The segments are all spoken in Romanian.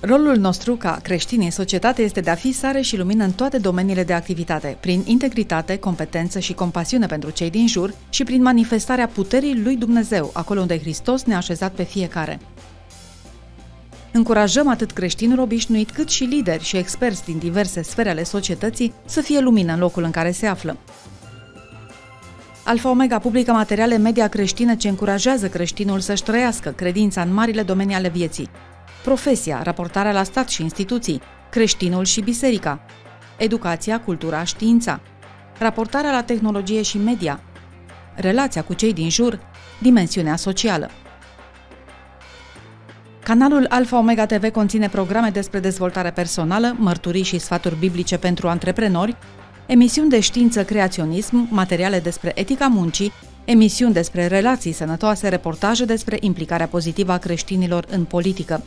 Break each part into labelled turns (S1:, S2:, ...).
S1: Rolul nostru ca creștini în societate este de a fi sare și lumină în toate domeniile de activitate, prin integritate, competență și compasiune pentru cei din jur și prin manifestarea puterii lui Dumnezeu, acolo unde Hristos ne-a așezat pe fiecare. Încurajăm atât creștinul obișnuit cât și lideri și experți din diverse sfere ale societății să fie lumină în locul în care se află. Alfa Omega publică materiale media creștine ce încurajează creștinul să-și trăiască credința în marile domenii ale vieții, profesia, raportarea la stat și instituții, creștinul și biserica, educația, cultura, știința, raportarea la tehnologie și media, relația cu cei din jur, dimensiunea socială. Canalul Alfa Omega TV conține programe despre dezvoltare personală, mărturii și sfaturi biblice pentru antreprenori, emisiuni de știință creaționism, materiale despre etica muncii, emisiuni despre relații sănătoase, reportaje despre implicarea pozitivă a creștinilor în politică.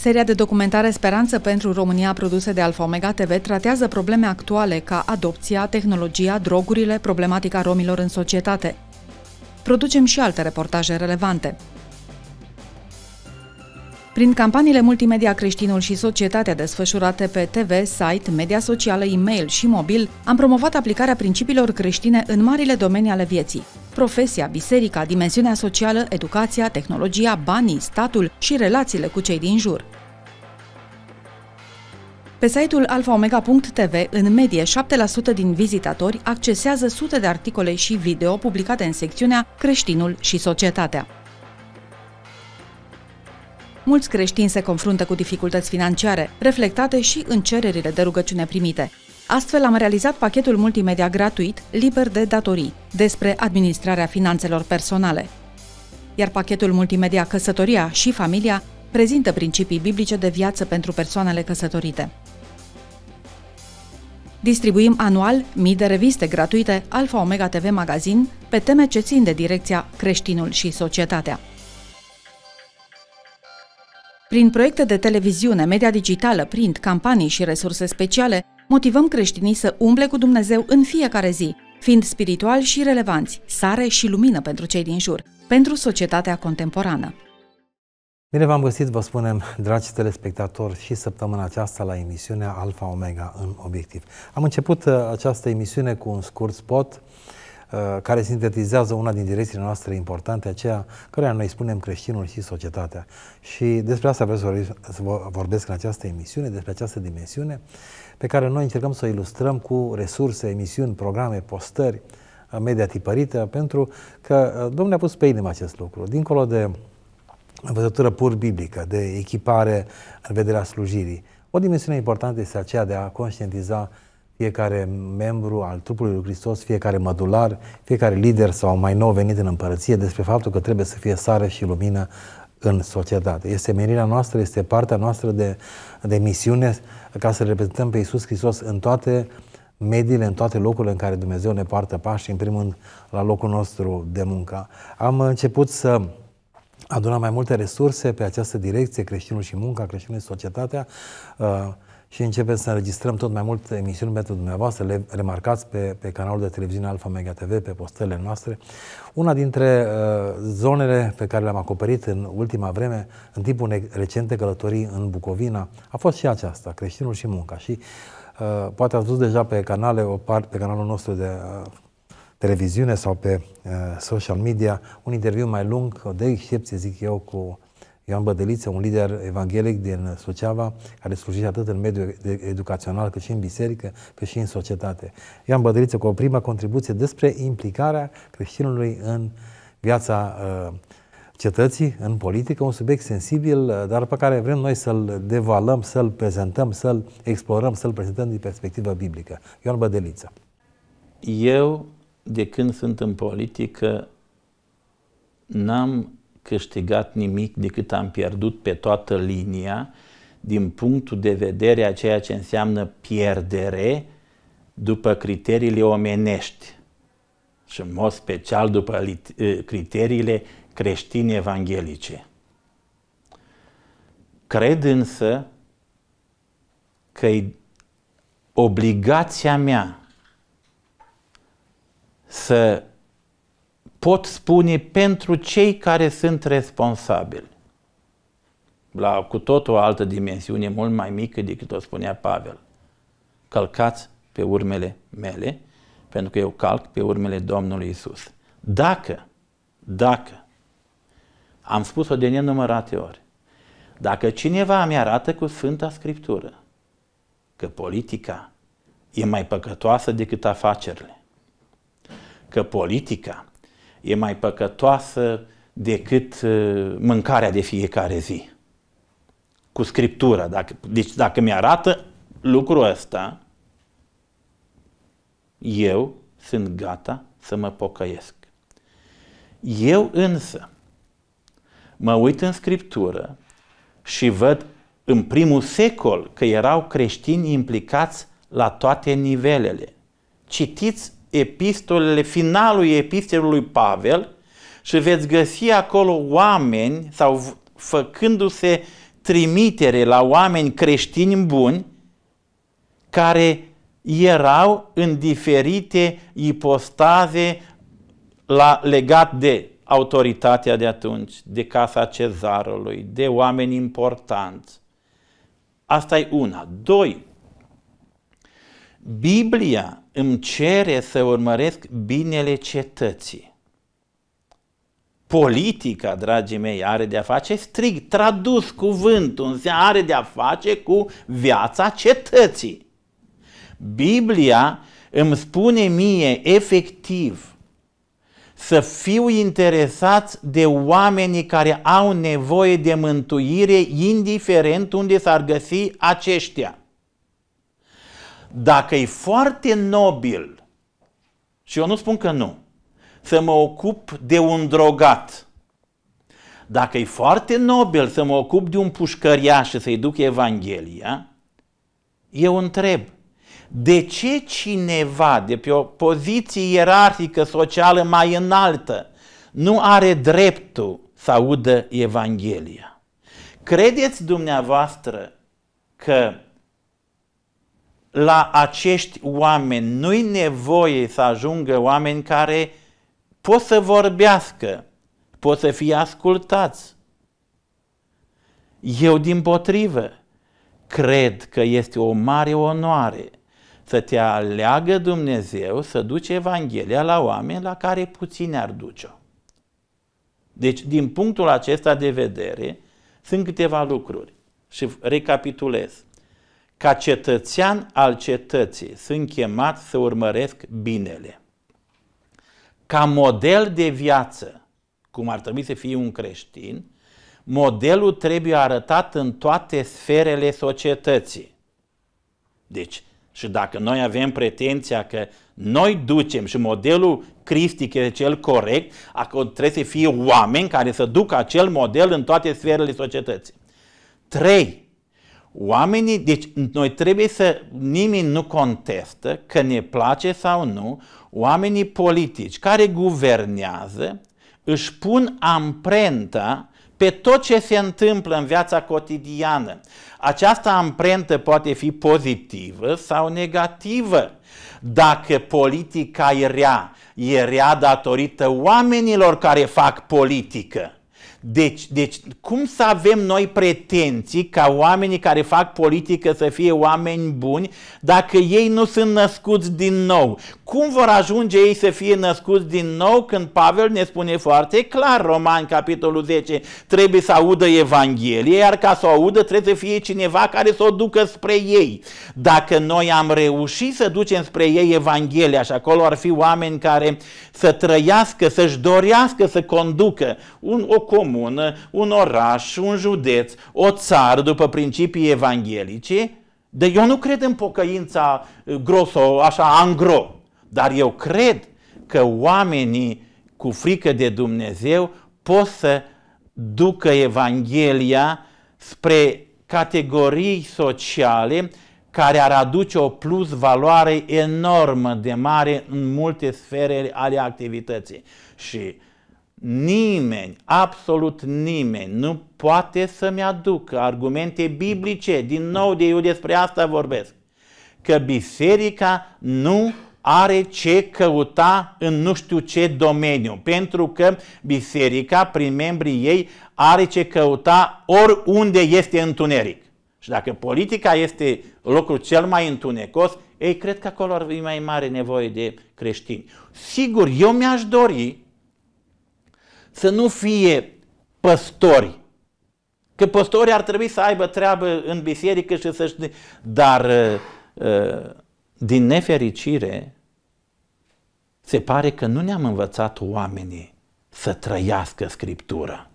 S1: Seria de documentare Speranță pentru România produse de Alfa Omega TV tratează probleme actuale ca adopția, tehnologia, drogurile, problematica romilor în societate. Producem și alte reportaje relevante. Prin campaniile multimedia creștinul și societatea desfășurate pe TV, site, media socială, e-mail și mobil, am promovat aplicarea principiilor creștine în marile domenii ale vieții. Profesia, biserica, dimensiunea socială, educația, tehnologia, banii, statul și relațiile cu cei din jur. Pe site-ul alfaomega.tv, în medie 7% din vizitatori accesează sute de articole și video publicate în secțiunea Creștinul și societatea. Mulți creștini se confruntă cu dificultăți financiare, reflectate și în cererile de rugăciune primite. Astfel am realizat pachetul multimedia gratuit, liber de datorii, despre administrarea finanțelor personale. Iar pachetul multimedia Căsătoria și Familia prezintă principii biblice de viață pentru persoanele căsătorite. Distribuim anual mii de reviste gratuite Alfa Omega TV Magazin pe teme ce țin de direcția creștinul și societatea. Prin proiecte de televiziune, media digitală, print, campanii și resurse speciale, motivăm creștinii să umble cu Dumnezeu în fiecare zi, fiind spirituali și relevanți, sare și lumină pentru cei din jur, pentru societatea contemporană.
S2: Bine v-am găsit, vă spunem, dragi telespectatori, și săptămâna aceasta la emisiunea Alfa Omega în obiectiv. Am început uh, această emisiune cu un scurt spot Uh, care sintetizează una din direcțiile noastre importante, aceea care noi spunem creștinul și societatea. Și despre asta vreau să vorbesc în această emisiune, despre această dimensiune pe care noi încercăm să o ilustrăm cu resurse, emisiuni, programe, postări, uh, media tipărită, pentru că uh, Domnul a pus pe inimă acest lucru. Dincolo de învățătură pur biblică, de echipare în vederea slujirii, o dimensiune importantă este aceea de a conștientiza fiecare membru al trupului lui Hristos, fiecare mădular, fiecare lider sau mai nou venit în împărăție despre faptul că trebuie să fie sare și lumină în societate. Este menirea noastră, este partea noastră de, de misiune ca să reprezentăm pe Iisus Hristos în toate mediile, în toate locurile în care Dumnezeu ne poartă pașii, în primul rând la locul nostru de muncă. Am început să adunăm mai multe resurse pe această direcție, creștinul și munca, creștinul și societatea, uh, și începem să înregistrăm tot mai multe emisiuni pentru dumneavoastră, le remarcați pe, pe canalul de televiziune Alfa Mega TV, pe postele noastre. Una dintre uh, zonele pe care le-am acoperit în ultima vreme, în timpul unei recente călătorii în Bucovina, a fost și aceasta, creștinul și munca. Și uh, poate ați văzut deja pe canale, o part, pe canalul nostru de uh, televiziune sau pe uh, social media, un interviu mai lung, de excepție, zic eu, cu Ioan Bădeliță, un lider evanghelic din Suceava, care slujește atât în mediul educațional, cât și în biserică, cât și în societate. Ioan Bădeliță cu o prima contribuție despre implicarea creștinului în viața uh, cetății, în politică, un subiect sensibil, uh, dar pe care vrem noi să-l devalăm, să-l prezentăm, să-l explorăm, să-l prezentăm din perspectivă biblică. Ioan Bădeliță.
S3: Eu, de când sunt în politică, n-am câștigat nimic decât am pierdut pe toată linia din punctul de vedere a ceea ce înseamnă pierdere după criteriile omenești și în mod special după ă, criteriile creștine evanghelice. Cred însă că e obligația mea să pot spune pentru cei care sunt responsabili. La cu tot o altă dimensiune mult mai mică decât o spunea Pavel. Călcați pe urmele mele, pentru că eu calc pe urmele Domnului Isus. Dacă, dacă, am spus-o de nenumărate ori, dacă cineva mi arată cu Sfânta Scriptură că politica e mai păcătoasă decât afacerile, că politica e mai păcătoasă decât uh, mâncarea de fiecare zi. Cu scriptura. Dacă, deci dacă mi-arată lucrul ăsta, eu sunt gata să mă pocăiesc. Eu însă mă uit în scriptură și văd în primul secol că erau creștini implicați la toate nivelele. Citiți epistolele, finalul epistolului Pavel și veți găsi acolo oameni sau făcându-se trimitere la oameni creștini buni care erau în diferite ipostaze la, legat de autoritatea de atunci, de casa cezarului, de oameni importanți. Asta e una. Doi, Biblia îmi cere să urmăresc binele cetății. Politica, dragii mei, are de-a face strict, tradus cuvântul, înseamnă are de-a face cu viața cetății. Biblia îmi spune mie efectiv să fiu interesați de oamenii care au nevoie de mântuire, indiferent unde s-ar găsi aceștia. Dacă e foarte nobil, și eu nu spun că nu, să mă ocup de un drogat, dacă e foarte nobil să mă ocup de un pușcăriaș și să-i duc Evanghelia, eu întreb, de ce cineva de pe o poziție ierarhică socială mai înaltă nu are dreptul să audă Evanghelia? Credeți dumneavoastră că la acești oameni. Nu-i nevoie să ajungă oameni care pot să vorbească, pot să fie ascultați. Eu, din potrivă, cred că este o mare onoare să te aleagă Dumnezeu să duci Evanghelia la oameni la care puțini ar duce-o. Deci, din punctul acesta de vedere, sunt câteva lucruri și recapitulez. Ca cetățean al cetății sunt chemat să urmăresc binele. Ca model de viață, cum ar trebui să fie un creștin, modelul trebuie arătat în toate sferele societății. Deci, și dacă noi avem pretenția că noi ducem și modelul cristic este cel corect, acolo trebuie să fie oameni care să ducă acel model în toate sferele societății. 3. Oamenii, deci noi trebuie să, nimeni nu contestă că ne place sau nu, oamenii politici care guvernează își pun amprenta pe tot ce se întâmplă în viața cotidiană. Această amprentă poate fi pozitivă sau negativă. Dacă politica e rea, e rea datorită oamenilor care fac politică. Deci, deci, cum să avem noi pretenții ca oamenii care fac politică să fie oameni buni dacă ei nu sunt născuți din nou? Cum vor ajunge ei să fie născuți din nou când Pavel ne spune foarte clar, Roman, capitolul 10, trebuie să audă Evanghelie, iar ca să o audă trebuie să fie cineva care să o ducă spre ei. Dacă noi am reușit să ducem spre ei Evanghelia și acolo ar fi oameni care să trăiască, să-și dorească să conducă un, o comună, un oraș, un județ, o țară după principii evanghelice, de eu nu cred în pocăința uh, groso, așa, angro, dar eu cred că oamenii cu frică de Dumnezeu pot să ducă Evanghelia spre categorii sociale care ar aduce o plus valoare enormă de mare în multe sfere ale activității. Și nimeni, absolut nimeni, nu poate să-mi aducă argumente biblice, din nou de eu despre asta vorbesc, că biserica nu are ce căuta în nu știu ce domeniu, pentru că biserica, prin membrii ei, are ce căuta oriunde este întuneric. Și dacă politica este locul cel mai întunecos, ei cred că acolo ar fi mai mare nevoie de creștini. Sigur, eu mi-aș dori să nu fie păstori, că păstorii ar trebui să aibă treabă în biserică și să-și... Dar uh, uh, din nefericire, se pare că nu ne-am învățat oamenii să trăiască Scriptura.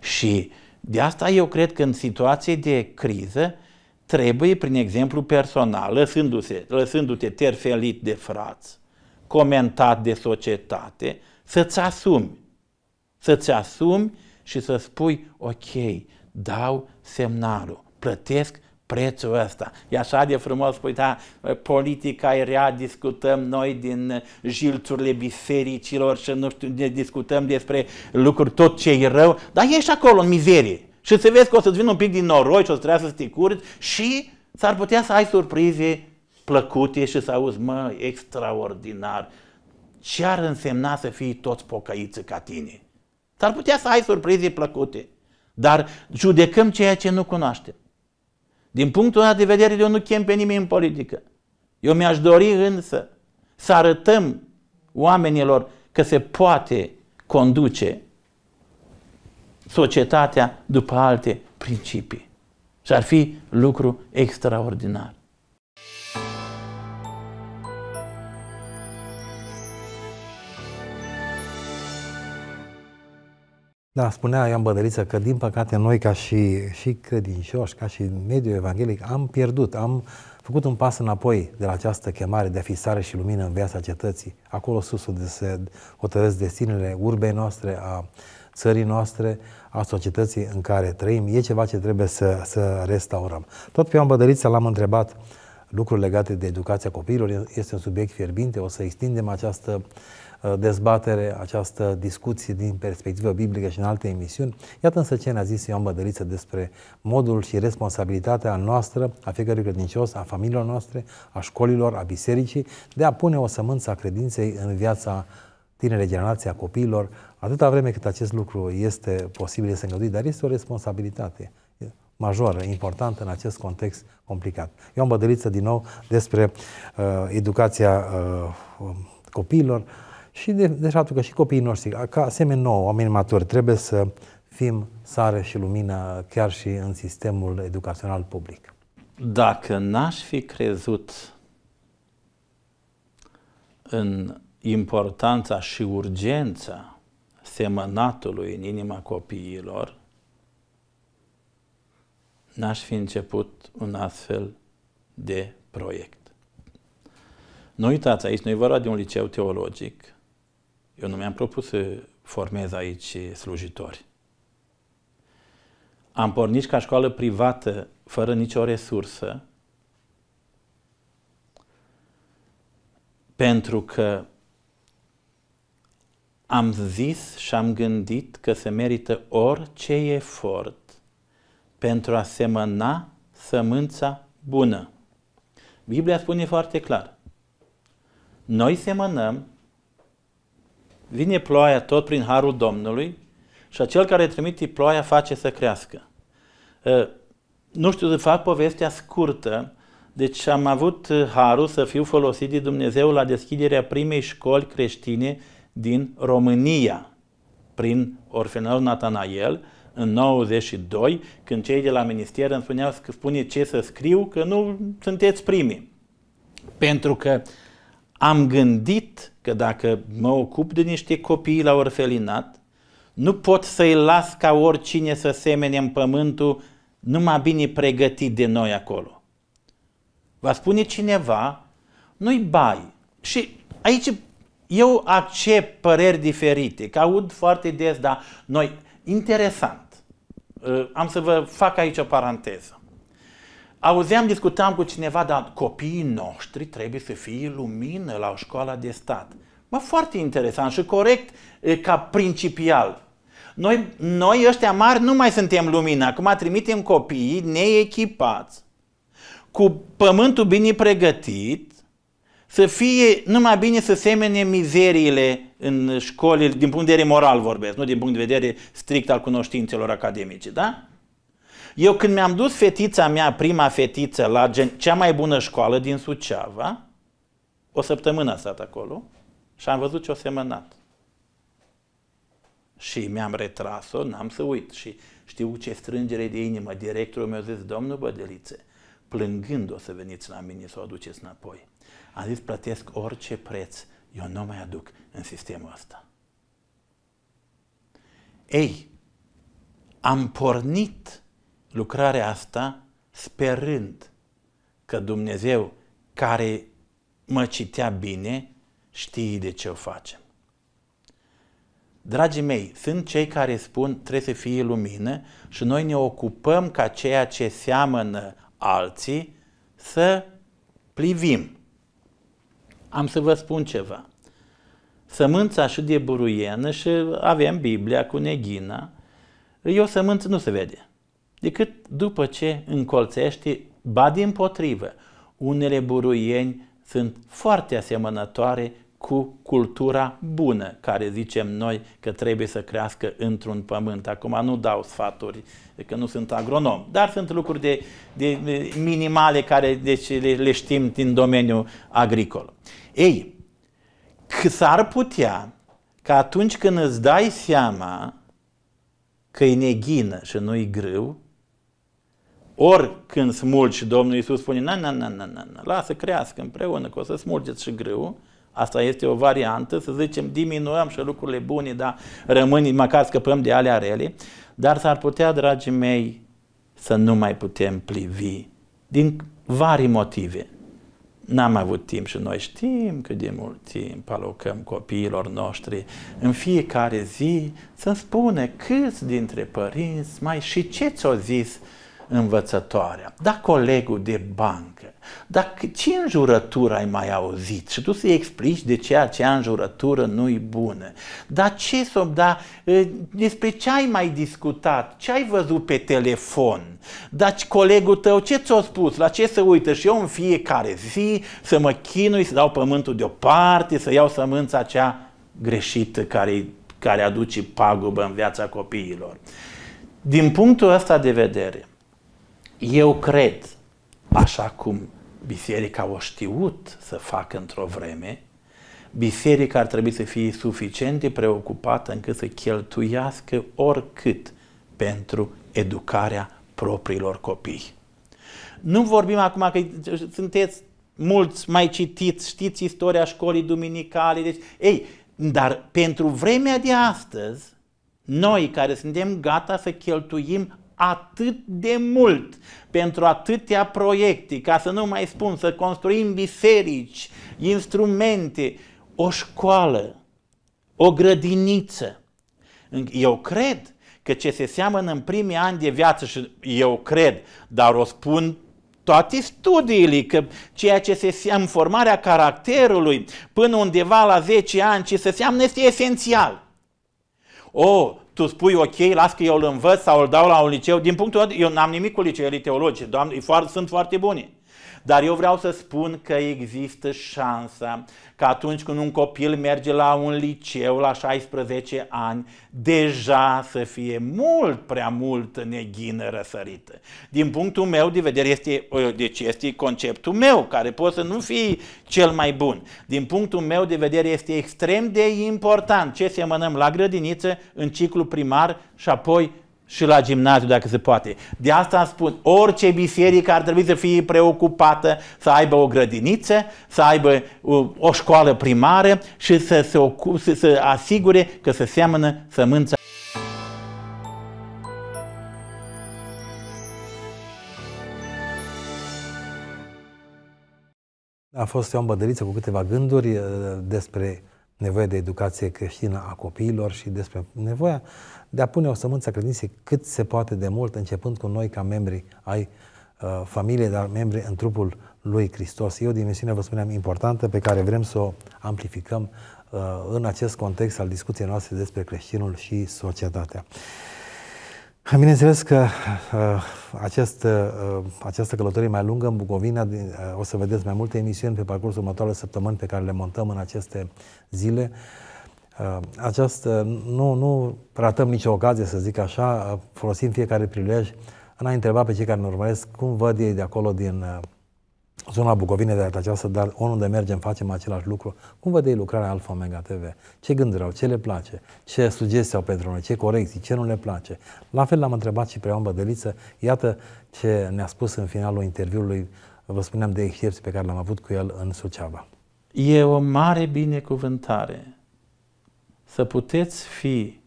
S3: Și de asta eu cred că în situații de criză trebuie, prin exemplu personal, lăsându-te, lăsându-te terfelit de frați, comentat de societate, să-ți asumi. Să-ți asumi și să spui, ok, dau semnalul, plătesc prețul ăsta. E așa de frumos, păi da, politica e rea, discutăm noi din jilțurile bisericilor și nu știu, ne discutăm despre lucruri tot ce e rău, dar ești acolo în mizerie. Și să vezi că o să-ți vină un pic din noroi și o să trebuie să te curți și s-ar putea să ai surprize plăcute și să auzi, mă, extraordinar, ce ar însemna să fii toți pocăiți ca tine? S-ar putea să ai surprize plăcute, dar judecăm ceea ce nu cunoaștem. Din punctul ăsta de vedere, eu nu chem pe nimeni în politică. Eu mi-aș dori însă să arătăm oamenilor că se poate conduce societatea după alte principii. Și ar fi lucru extraordinar.
S2: Da, spunea Ioan Bădăriță că, din păcate, noi, ca și, și credincioși, ca și mediul evanghelic, am pierdut, am făcut un pas înapoi de la această chemare de sare și lumină în viața cetății. Acolo sus unde se hotărăsc destinele urbei noastre, a țării noastre, a societății în care trăim. E ceva ce trebuie să, să restaurăm. Tot pe Ioan Bădăriță l-am întrebat lucruri legate de educația copiilor. Este un subiect fierbinte, o să extindem această Uh, dezbatere, această discuție din perspectivă biblică și în alte emisiuni. Iată însă ce ne-a zis Ioan Bădăriță despre modul și responsabilitatea noastră, a fiecărui credincios, a familiilor noastre, a școlilor, a bisericii, de a pune o sămânță a credinței în viața tinerei generații, a copiilor, atâta vreme cât acest lucru este posibil, este îngăduit, dar este o responsabilitate majoră, importantă în acest context complicat. Eu am bădăliță din nou despre uh, educația uh, copiilor, și de, de faptul că și copiii noștri, ca asemenea nouă, oameni maturi, trebuie să fim sare și lumină chiar și în sistemul educațional public.
S3: Dacă n-aș fi crezut în importanța și urgența semănatului în inima copiilor, n-aș fi început un astfel de proiect. Nu uitați, aici noi vorba de un liceu teologic, eu nu mi-am propus să formez aici slujitori. Am pornit ca școală privată, fără nicio resursă, pentru că am zis și am gândit că se merită orice efort pentru a semăna sămânța bună. Biblia spune foarte clar. Noi semănăm Vine ploaia tot prin harul Domnului și acel care trimite ploaia face să crească. Ă, nu știu, de fapt, povestea scurtă, deci am avut harul să fiu folosit de Dumnezeu la deschiderea primei școli creștine din România, prin orfenarul Natanael, în 92, când cei de la minister îmi spuneau, spune ce să scriu, că nu sunteți primii. Pentru că uh, am gândit că dacă mă ocup de niște copii la orfelinat, nu pot să-i las ca oricine să semene în pământul numai bine pregătit de noi acolo. Va spune cineva, nu-i bai. Și aici eu accept păreri diferite, că aud foarte des, dar noi, interesant, am să vă fac aici o paranteză. Auzeam, discutam cu cineva, dar copiii noștri trebuie să fie lumină la școala de stat. Mă, foarte interesant și corect ca principial. Noi, noi ăștia mari nu mai suntem lumină. Acum trimitem copiii neechipați, cu pământul bine pregătit, să fie numai bine să semene mizeriile în școlile, din punct de vedere moral vorbesc, nu din punct de vedere strict al cunoștințelor academice, da? Eu când mi-am dus fetița mea, prima fetiță, la gen, cea mai bună școală din Suceava, o săptămână a stat acolo și am văzut ce o semănat. Și mi-am retras-o, n-am să uit. Și știu ce strângere de inimă. Directorul meu a zis, domnul Bădelițe, plângând o să veniți la mine să o aduceți înapoi. Am zis, plătesc orice preț, eu nu mai aduc în sistemul ăsta. Ei, am pornit lucrarea asta sperând că Dumnezeu care mă citea bine știe de ce o facem. Dragii mei, sunt cei care spun trebuie să fie lumină și noi ne ocupăm ca ceea ce seamănă alții să plivim. Am să vă spun ceva. Sămânța și de buruienă și avem Biblia cu neghina, eu sămânță nu se vede decât după ce încolțește, ba din potrivă, unele buruieni sunt foarte asemănătoare cu cultura bună, care zicem noi că trebuie să crească într-un pământ. Acum nu dau sfaturi, că nu sunt agronom, dar sunt lucruri de, de minimale care deci, le, le știm din domeniul agricol. Ei, s-ar putea că atunci când îți dai seama că e neghină și nu-i grâu, ori când smulgi, Domnul Iisus spune, na, na, na, na, na, na lasă crească împreună, că o să smulgeți și grâu, Asta este o variantă, să zicem, diminuăm și lucrurile bune, dar rămânem, măcar scăpăm de alea rele, dar s-ar putea, dragii mei, să nu mai putem plivi din vari motive. N-am avut timp și noi știm cât de mult timp alocăm copiilor noștri în fiecare zi să spune câți dintre părinți mai și ce ți-au zis învățătoarea, da colegul de bancă, dar ce înjurătură ai mai auzit? Și tu să-i explici de ce acea înjurătură nu-i bună. Dar ce să da, despre ce ai mai discutat? Ce ai văzut pe telefon? Dar colegul tău ce ți-a spus? La ce să uită? Și eu în fiecare zi să mă chinui, să dau pământul deoparte, să iau sămânța acea greșită care, care aduce pagubă în viața copiilor. Din punctul ăsta de vedere, eu cred, așa cum biserica o știut să facă într-o vreme, biserica ar trebui să fie suficient de preocupată încât să cheltuiască oricât pentru educarea propriilor copii. Nu vorbim acum că sunteți mulți mai citiți, știți istoria școlii duminicale, deci, ei, dar pentru vremea de astăzi, noi care suntem gata să cheltuim atât de mult pentru atâtea proiecte, ca să nu mai spun, să construim biserici, instrumente, o școală, o grădiniță. Eu cred că ce se seamănă în primii ani de viață și eu cred, dar o spun toate studiile, că ceea ce se seamă, formarea caracterului până undeva la 10 ani, ce se seamănă este esențial. O, tu spui ok, las că eu îl învăț sau îl dau la un liceu. Din punctul meu, eu n-am nimic cu liceele teologice, doamne, sunt foarte buni. Dar eu vreau să spun că există șansa că atunci când un copil merge la un liceu la 16 ani, deja să fie mult prea mult neghină răsărită. Din punctul meu de vedere, este, ă, deci este conceptul meu, care poate să nu fie cel mai bun. Din punctul meu de vedere, este extrem de important ce semănăm la grădiniță, în ciclu primar și apoi și la gimnaziu dacă se poate. De asta spun, orice biserică ar trebui să fie preocupată, să aibă o grădiniță, să aibă uh, o școală primară și să se ocup, să, să asigure că se seamănă sămânța.
S2: A fost Ioan Bădăliță cu câteva gânduri uh, despre nevoia de educație creștină a copiilor și despre nevoia de a pune o sămânță credinței cât se poate de mult, începând cu noi ca membri ai uh, familiei, dar membri în trupul lui Hristos. E o dimensiune, vă spuneam, importantă pe care vrem să o amplificăm uh, în acest context al discuției noastre despre creștinul și societatea. Bineînțeles că uh, acest, uh, uh această călătorie mai lungă în Bucovina, din, uh, o să vedeți mai multe emisiuni pe parcursul următoarele săptămâni pe care le montăm în aceste zile. Uh, Uh, această, nu, nu ratăm nicio ocazie, să zic așa, uh, folosim fiecare prilej în a întreba pe cei care ne urmăresc cum văd ei de acolo din uh, zona Bucovine de această, dar unde mergem facem același lucru. Cum văd ei lucrarea Alfa Omega TV? Ce gânduri au? Ce le place? Ce sugestii au pentru noi? Ce corecții? Ce nu le place? La fel l-am întrebat și pe Ion Bădăliță. Iată ce ne-a spus în finalul interviului, vă spuneam de excepții pe care l-am avut cu el în Suceava.
S3: E o mare binecuvântare să puteți fi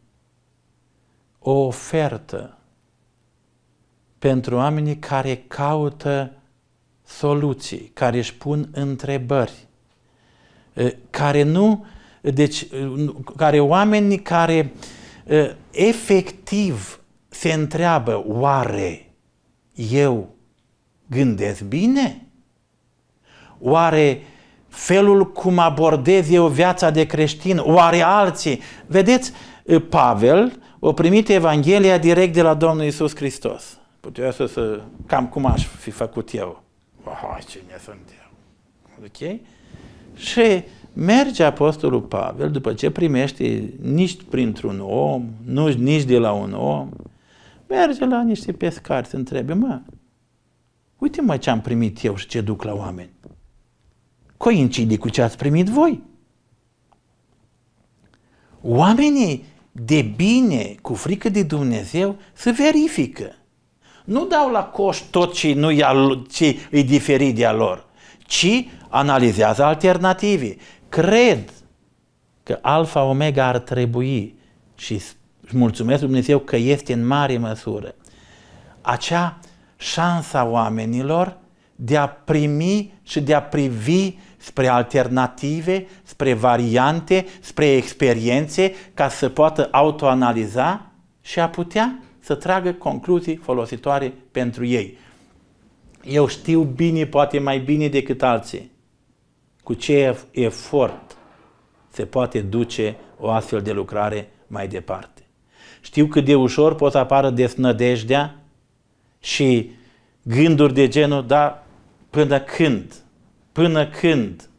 S3: o ofertă pentru oamenii care caută soluții, care își pun întrebări, care nu, deci, care oamenii care efectiv se întreabă, oare eu gândesc bine? Oare felul cum abordez eu viața de creștin, oare alții? Vedeți, Pavel o primit Evanghelia direct de la Domnul Isus Hristos. Putea să, să cam cum aș fi făcut eu. Oh, cine sunt eu? Ok? Și merge Apostolul Pavel, după ce primește nici printr-un om, nu, nici de la un om, merge la niște pescari se întrebe, mă, uite mă ce am primit eu și ce duc la oameni coincide cu ce ați primit voi. Oamenii de bine, cu frică de Dumnezeu, se verifică. Nu dau la coș tot ce, nu e, al, ce e diferit de a lor, ci analizează alternative. Cred că Alfa Omega ar trebui și mulțumesc Dumnezeu că este în mare măsură acea șansa oamenilor de a primi și de a privi spre alternative, spre variante, spre experiențe, ca să poată autoanaliza și a putea să tragă concluzii folositoare pentru ei. Eu știu bine, poate mai bine decât alții, cu ce efort se poate duce o astfel de lucrare mai departe. Știu cât de ușor pot apară desnădejdea și gânduri de genul, da, până când? până când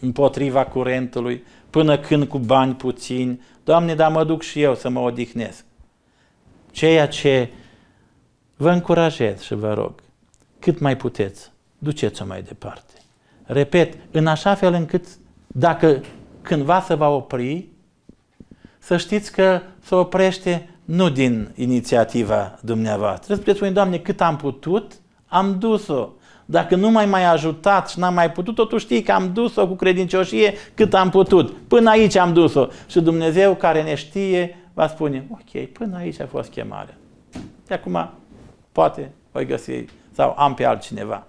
S3: împotriva curentului, până când cu bani puțini. Doamne, dar mă duc și eu să mă odihnesc. Ceea ce vă încurajez și vă rog, cât mai puteți, duceți-o mai departe. Repet, în așa fel încât dacă cândva se va opri, să știți că se oprește nu din inițiativa dumneavoastră. Spuneți, Doamne, cât am putut, am dus-o. Dacă nu mai mai ajutat și n-am mai putut, totuși știi că am dus-o cu credincioșie cât am putut. Până aici am dus-o. Și Dumnezeu care ne știe va spune, ok, până aici a fost chemarea. De acum, poate voi găsi sau am pe altcineva.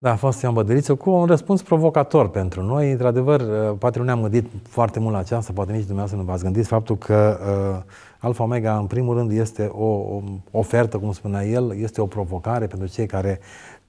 S2: Da, a fost Ioan Bădăliță cu un răspuns provocator pentru noi. Într-adevăr, uh, poate nu ne-am gândit foarte mult la aceasta, poate nici dumneavoastră nu v-ați gândit faptul că uh, Alfa Omega, în primul rând, este o, o ofertă, cum spunea el, este o provocare pentru cei care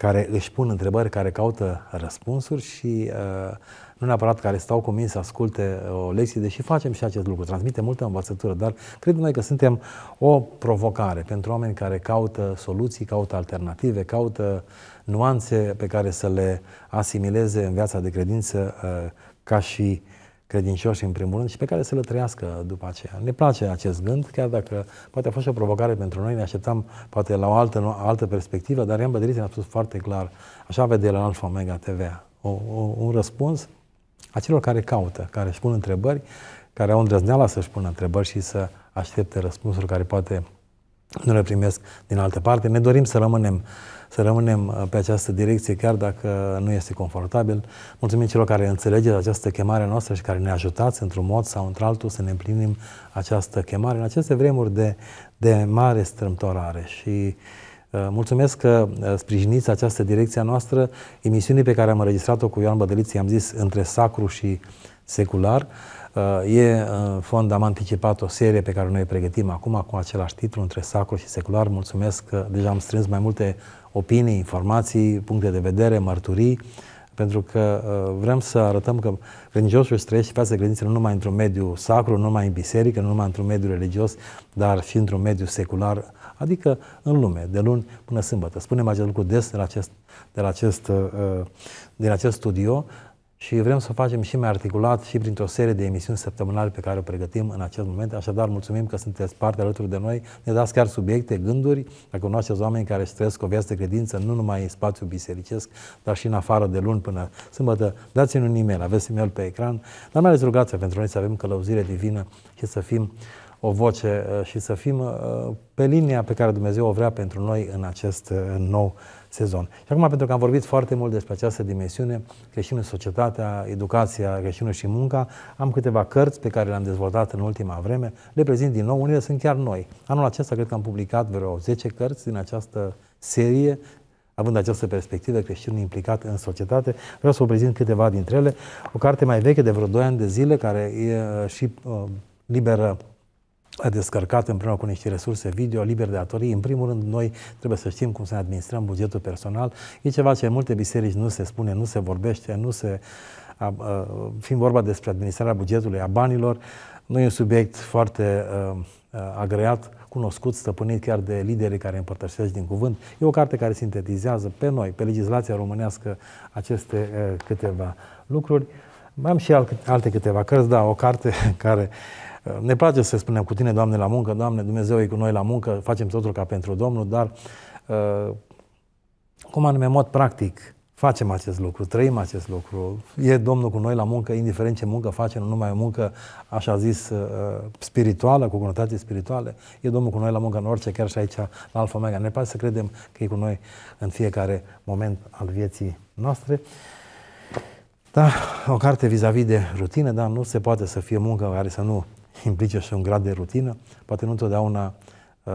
S2: care își pun întrebări, care caută răspunsuri și uh, nu neapărat care stau cu mine să asculte uh, o lecție, deși facem și acest lucru, transmite multă învățătură, dar cred noi că suntem o provocare pentru oameni care caută soluții, caută alternative, caută nuanțe pe care să le asimileze în viața de credință uh, ca și uh, credincioși în primul rând și pe care să le trăiască după aceea. Ne place acest gând, chiar dacă poate a fost și o provocare pentru noi, ne așteptam poate la o altă, o altă perspectivă, dar Ian Bădăliță ne-a spus foarte clar, așa vede la Alfa Omega TV. o, o, un răspuns a celor care caută, care își pun întrebări, care au îndrăzneala să-și pună întrebări și să aștepte răspunsuri care poate nu le primesc din altă parte. Ne dorim să rămânem uh, să rămânem uh, pe această direcție, chiar dacă nu este confortabil. Mulțumim celor care înțelegeți această chemare noastră și care ne ajutați într-un mod sau într-altul să ne împlinim această chemare în aceste vremuri de, de mare strâmtorare și uh, Mulțumesc că uh, sprijiniți această direcție a noastră, emisiunii pe care am înregistrat-o cu Ioan Bădeliț, i-am zis, între sacru și secular. E, în fond, am anticipat o serie pe care noi o pregătim acum cu același titlu, între sacru și secular. Mulțumesc că deja am strâns mai multe opinii, informații, puncte de vedere, mărturii, pentru că uh, vrem să arătăm că credinciosul își trăiește față credință nu numai într-un mediu sacru, nu numai în biserică, nu numai într-un mediu religios, dar și într-un mediu secular, adică în lume, de luni până sâmbătă. Spunem acest lucru des de la acest, de la acest, uh, uh, de la acest studio, și vrem să facem și mai articulat și printr-o serie de emisiuni săptămânale pe care o pregătim în acest moment. Așadar, mulțumim că sunteți parte alături de noi, ne dați chiar subiecte, gânduri, dacă cunoașteți oameni care își trăiesc o viață de credință, nu numai în spațiu bisericesc, dar și în afară de luni până sâmbătă, dați-ne un e-mail, aveți e-mail pe ecran, dar mai ales rugați pentru noi să avem călăuzire divină și să fim o voce uh, și să fim uh, pe linia pe care Dumnezeu o vrea pentru noi în acest uh, nou sezon. Și acum, pentru că am vorbit foarte mult despre această dimensiune, creștinul, societatea, educația, creștinul și munca, am câteva cărți pe care le-am dezvoltat în ultima vreme, le prezint din nou, unele sunt chiar noi. Anul acesta cred că am publicat vreo 10 cărți din această serie, având această perspectivă creștinul implicat în societate. Vreau să vă prezint câteva dintre ele. O carte mai veche de vreo 2 ani de zile, care e uh, și uh, liberă a descărcat împreună cu niște resurse video, liber de datorii. În primul rând, noi trebuie să știm cum să ne administrăm bugetul personal. E ceva ce în multe biserici nu se spune, nu se vorbește, nu se... A, a, fiind vorba despre administrarea bugetului, a banilor, nu e un subiect foarte a, a, agreat, cunoscut, stăpânit chiar de liderii care împărtășesc din cuvânt. E o carte care sintetizează pe noi, pe legislația românească, aceste a, câteva lucruri. Mai am și alte câteva cărți, da, o carte care ne place să spunem cu tine, Doamne, la muncă, Doamne, Dumnezeu e cu noi la muncă, facem totul ca pentru Domnul, dar uh, cum anume, în mod practic, facem acest lucru, trăim acest lucru. E Domnul cu noi la muncă, indiferent ce muncă facem, nu numai o muncă, așa zis, uh, spirituală, cu conotații spirituale. E Domnul cu noi la muncă în orice, chiar și aici, la Alfa Mega. Ne place să credem că e cu noi în fiecare moment al vieții noastre. Da, o carte vis-a-vis de rutină, dar nu se poate să fie muncă care să nu implice și un grad de rutină. Poate nu întotdeauna uh,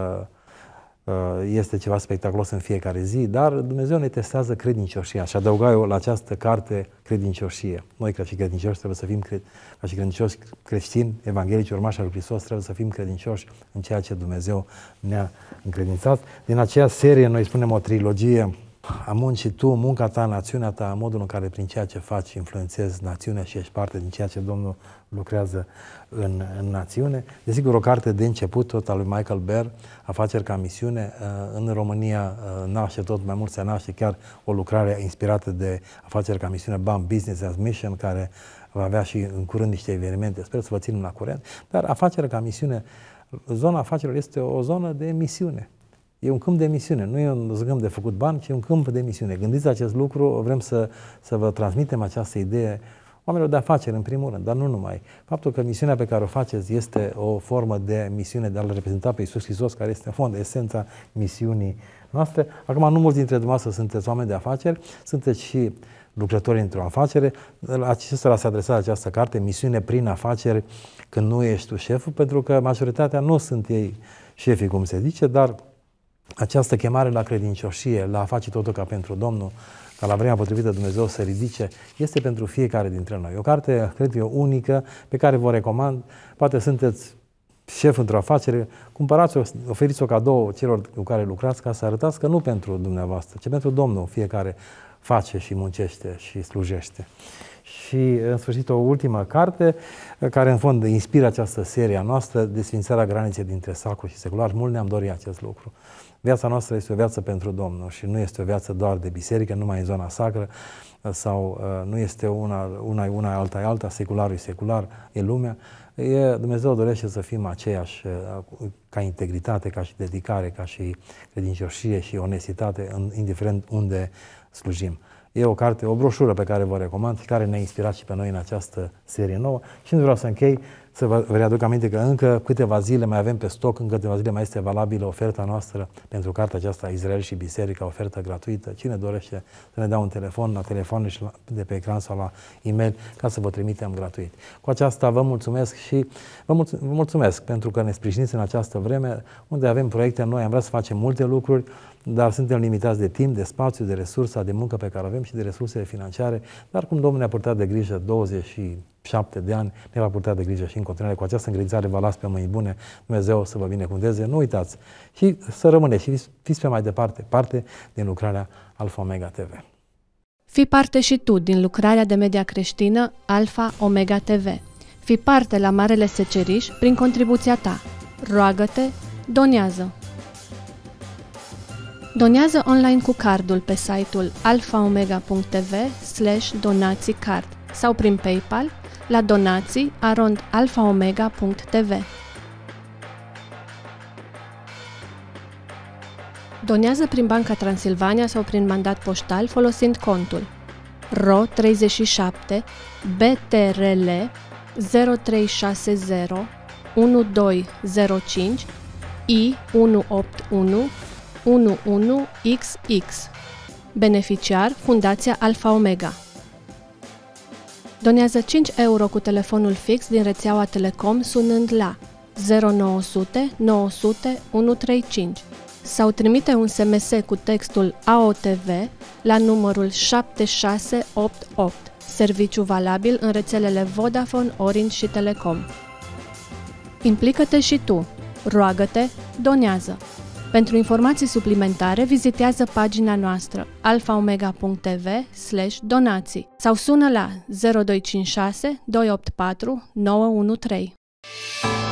S2: uh, este ceva spectaculos în fiecare zi, dar Dumnezeu ne testează credincioșia și adăuga eu la această carte credincioșie. Noi, ca și credincioși, trebuie să fim cred... ca și credincioși creștini, evanghelici, urmași al lui Hristos, trebuie să fim credincioși în ceea ce Dumnezeu ne-a încredințat. Din aceea serie noi spunem o trilogie a muncii tu, munca ta, națiunea ta, modul în care prin ceea ce faci influențezi națiunea și ești parte din ceea ce Domnul lucrează în, în națiune. Desigur, o carte de început, tot al lui Michael Baer, Afaceri ca misiune, uh, în România uh, naște tot mai mult, se naște chiar o lucrare inspirată de Afaceri ca misiune, BAM Business as Mission, care va avea și în curând niște evenimente, sper să vă ținem la curent, dar afacerea ca misiune, zona afacerilor este o zonă de misiune. E un câmp de misiune, nu e un câmp de făcut bani, ci un câmp de misiune. Gândiți acest lucru, vrem să, să vă transmitem această idee oamenilor de afaceri, în primul rând, dar nu numai. Faptul că misiunea pe care o faceți este o formă de misiune de a-L reprezenta pe Iisus Hristos, care este în fond esența misiunii noastre. Acum, nu mulți dintre dumneavoastră sunteți oameni de afaceri, sunteți și lucrători într-o afacere. Acestora se adresează această carte, Misiune prin afaceri, când nu ești tu șeful, pentru că majoritatea nu sunt ei șefii, cum se zice, dar această chemare la credincioșie, la a face totul ca pentru Domnul, ca la vremea potrivită Dumnezeu să ridice, este pentru fiecare dintre noi. O carte, cred eu, unică, pe care vă recomand. Poate sunteți șef într-o afacere, cumpărați-o, oferiți-o cadou celor cu care lucrați ca să arătați că nu pentru dumneavoastră, ci pentru Domnul fiecare face și muncește și slujește. Și, în sfârșit, o ultimă carte care, în fond, inspiră această serie a noastră, Desfințarea graniței dintre sacru și secular. Mult ne-am dorit acest lucru. Viața noastră este o viață pentru Domnul și nu este o viață doar de biserică, numai în zona sacră uh, sau uh, nu este una, una, una alta, alta, secularul e secular, e lumea. E, Dumnezeu dorește să fim aceiași uh, ca integritate, ca și dedicare, ca și credincioșie și onestitate, în, indiferent unde slujim. E o carte, o broșură pe care vă recomand, care ne-a inspirat și pe noi în această serie nouă. Și nu vreau să închei să vă readuc aminte că încă câteva zile mai avem pe stoc, încă câteva zile mai este valabilă oferta noastră pentru cartea aceasta Israel și Biserica, ofertă gratuită. Cine dorește să ne dea un telefon la telefon și la, de pe ecran sau la e-mail ca să vă trimitem gratuit. Cu aceasta vă mulțumesc și vă mulțumesc pentru că ne sprijiniți în această vreme unde avem proiecte noi, am vrea să facem multe lucruri, dar suntem limitați de timp, de spațiu, de resursa de muncă pe care avem și de resursele financiare. Dar cum Domnul ne-a purtat de grijă 27 de ani, ne va purta de grijă și în continuare. Cu această îngrijare vă las pe mâini bune. Dumnezeu să vă binecuvânteze. Nu uitați și să rămâneți și fiți pe mai departe parte din lucrarea Alfa Omega TV.
S4: Fi parte și tu din lucrarea de media creștină Alfa Omega TV. Fi parte la Marele Seceriș prin contribuția ta. Roagă-te, donează! Donează online cu cardul pe site-ul alfaomega.tv slash donații card sau prin PayPal la donații arond alfaomega.tv. Donează prin Banca Transilvania sau prin mandat poștal folosind contul RO37 BTRL 0360 1205 I181 11XX. Beneficiar Fundația Alfa Omega. Donează 5 euro cu telefonul fix din rețeaua Telecom sunând la 0900 900 135 sau trimite un SMS cu textul AOTV la numărul 7688, serviciu valabil în rețelele Vodafone, Orange și Telecom. Implică-te și tu! Roagă-te, donează! Pentru informații suplimentare, vizitează pagina noastră alfaomega.tv donații sau sună la 0256 284 913.